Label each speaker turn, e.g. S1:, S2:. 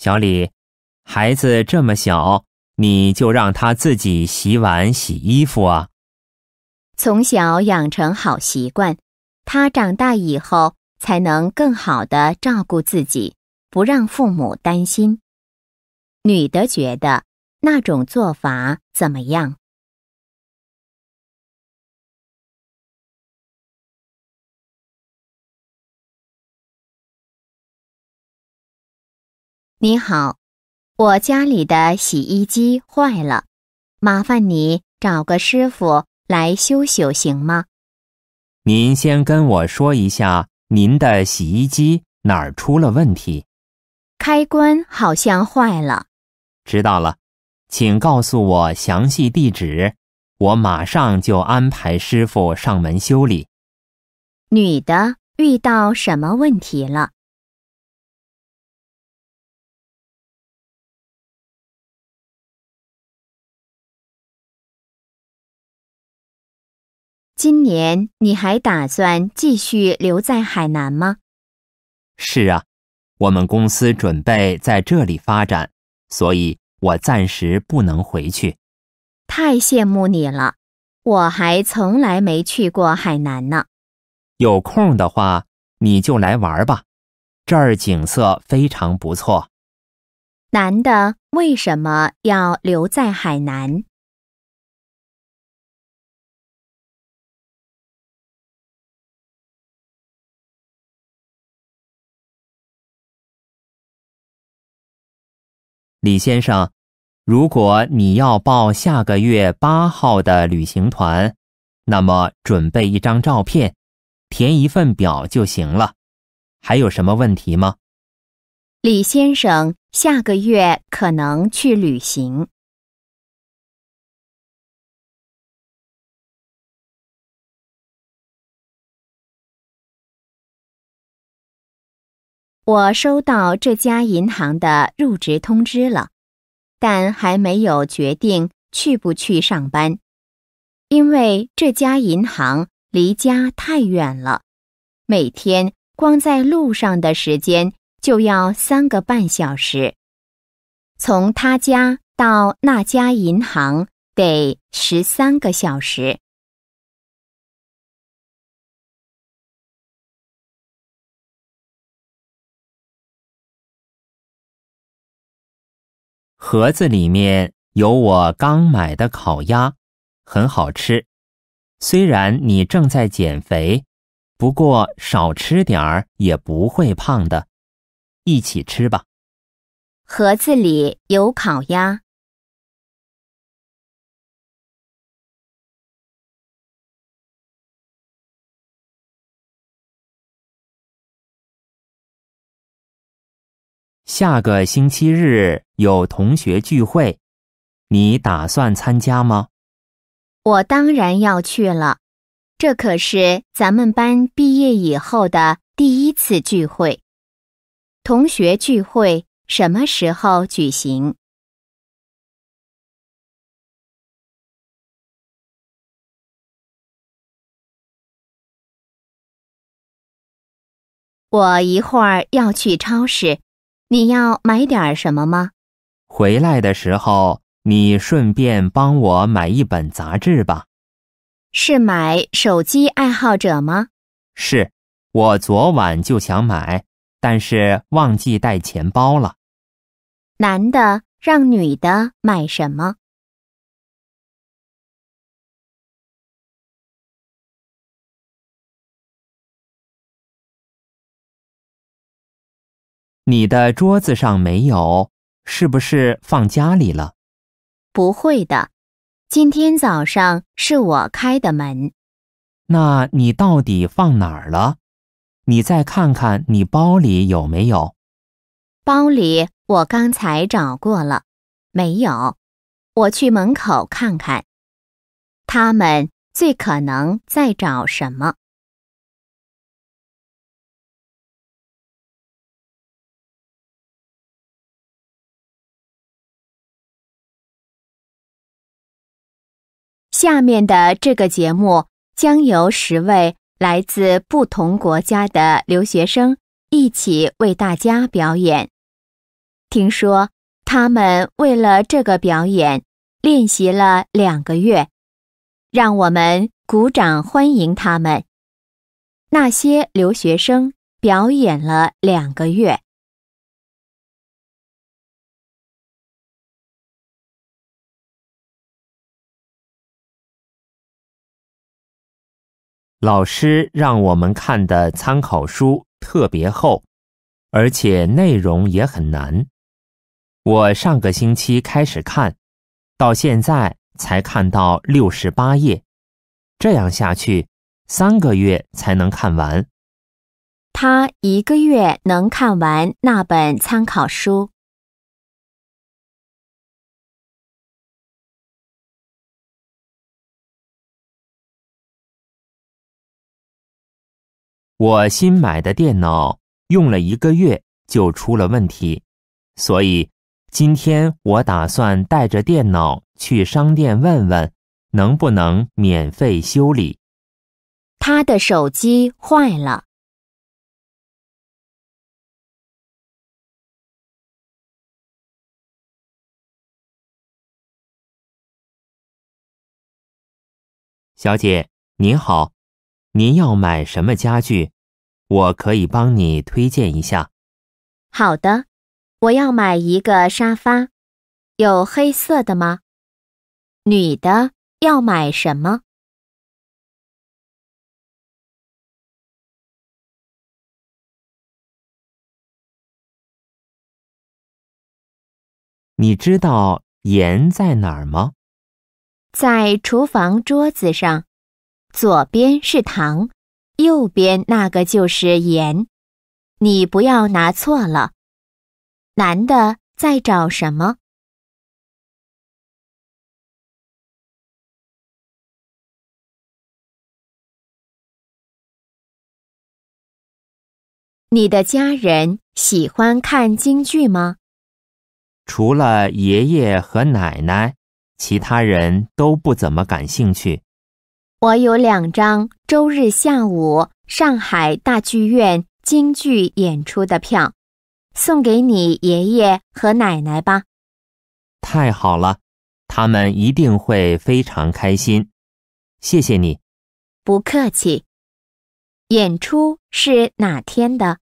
S1: 小李，孩子这么小，你就让他自己洗碗、洗衣服啊？
S2: 从小养成好习惯，他长大以后才能更好的照顾自己，不让父母担心。女的觉得那种做
S3: 法怎么样？
S2: 你好，我家里的洗衣机坏了，麻烦你找个师傅来修修，行吗？
S1: 您先跟我说一下您的洗衣机哪儿出了问题。
S2: 开关好像坏了。
S1: 知道了，请告诉我详细地址，我马上就安排师傅上门修理。
S2: 女的遇到什么问题了？
S3: 今年你
S2: 还打算继续留在海南吗？
S1: 是啊，我们公司准备在这里发展，所以我暂时不能回去。
S2: 太羡慕你了，我还从来没去过海南
S1: 呢。有空的话，你就来玩吧，这儿景色非常不错。
S2: 男的为什么要留在海
S3: 南？
S1: 李先生，如果你要报下个月八号的旅行团，那么准备一张照片，填一份表就行了。还有什么问题吗？
S2: 李先生，下个月可能去旅行。
S3: 我收
S4: 到
S2: 这家银行的入职通知了，但还没有决定去不去上班，因为这家银行离家太远了，每天光在路上的时间就要三个半小时，从他家到那家银行得十三个小时。
S3: 盒子里面有我
S1: 刚买的烤鸭，很好吃。虽然你正在减肥，不过少吃点儿也不会胖的，一起吃吧。
S3: 盒子里有烤鸭。
S1: 下个星期日有同学聚会，你打算参加吗？
S2: 我当然要去了，这可是咱们班毕业以后的第一次聚会。同
S4: 学
S3: 聚会什么时候举行？我一会儿要去超市。
S2: 你要买点什么吗？
S1: 回来的时候，你顺便帮我买一本杂志吧。
S2: 是买手机爱好者吗？
S1: 是，我昨晚就想买，但是忘记带钱包了。
S2: 男的让女的买什么？
S3: 你
S1: 的桌子上没有，是不是放家里了？
S2: 不会的，今天早上是我开的门。
S1: 那你到底放哪儿了？你再看看你包里有没有？
S2: 包里我刚才找过了，没有。我去门口看看，他们最可能在找什么？下面的这个节目将由十位来自不同国家的留学生一起为大家表演。听说他们为了这个表演练习了两个月，让我们鼓掌欢迎他们。那些留学生表演了两个月。
S3: 老
S1: 师让我们看的参考书特别厚，而且内容也很难。我上个星期开始看，到现在才看到六十八页，这样下去，三个月才能看完。
S2: 他一个月能看完那
S4: 本参
S3: 考书。
S1: 我新买的电脑用了一个月就出了问题，所以今天我打算带着电脑去商店问问，能不能免费修理。他的
S3: 手机坏了。小姐，您好。您
S1: 要买什么家具？我可以帮你推荐一下。
S2: 好的，我要买一个沙发，有黑色的吗？
S3: 女的要买什么？你知道盐在哪儿吗？
S2: 在厨房桌子上。左边是糖，右边那个就是盐，你不要拿错了。
S3: 男的在找什么？你的家人喜欢
S4: 看
S2: 京剧吗？
S1: 除了爷爷和奶奶，其他人都不怎么感兴趣。
S2: 我有两张周日下午上海大剧院京剧演出的票，送给你爷爷和奶奶吧。
S1: 太好了，他们一定会非常开心。谢谢你，
S2: 不客气。
S3: 演出是哪天的？